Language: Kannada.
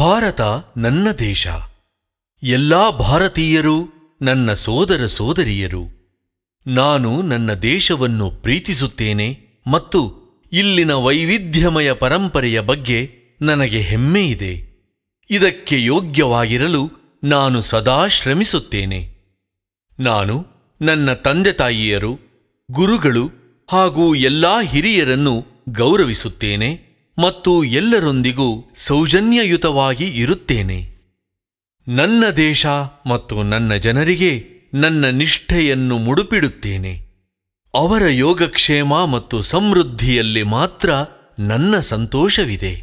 ಭಾರತ ನನ್ನ ದೇಶ ಎಲ್ಲ ಭಾರತೀಯರು ನನ್ನ ಸೋದರ ಸೋದರಿಯರು ನಾನು ನನ್ನ ದೇಶವನ್ನು ಪ್ರೀತಿಸುತ್ತೇನೆ ಮತ್ತು ಇಲ್ಲಿನ ವೈವಿಧ್ಯಮಯ ಪರಂಪರೆಯ ಬಗ್ಗೆ ನನಗೆ ಹೆಮ್ಮೆಯಿದೆ ಇದಕ್ಕೆ ಯೋಗ್ಯವಾಗಿರಲು ನಾನು ಸದಾ ಶ್ರಮಿಸುತ್ತೇನೆ ನಾನು ನನ್ನ ತಂದೆ ತಾಯಿಯರು ಗುರುಗಳು ಹಾಗೂ ಎಲ್ಲ ಹಿರಿಯರನ್ನು ಗೌರವಿಸುತ್ತೇನೆ ಮತ್ತು ಎಲ್ಲರೊಂದಿಗೂ ಸೌಜನ್ಯಯುತವಾಗಿ ಇರುತ್ತೇನೆ ನನ್ನ ದೇಶ ಮತ್ತು ನನ್ನ ಜನರಿಗೆ ನನ್ನ ನಿಷ್ಠೆಯನ್ನು ಮುಡುಪಿಡುತ್ತೇನೆ ಅವರ ಯೋಗಕ್ಷೇಮ ಮತ್ತು ಸಮೃದ್ಧಿಯಲ್ಲಿ ಮಾತ್ರ ನನ್ನ ಸಂತೋಷವಿದೆ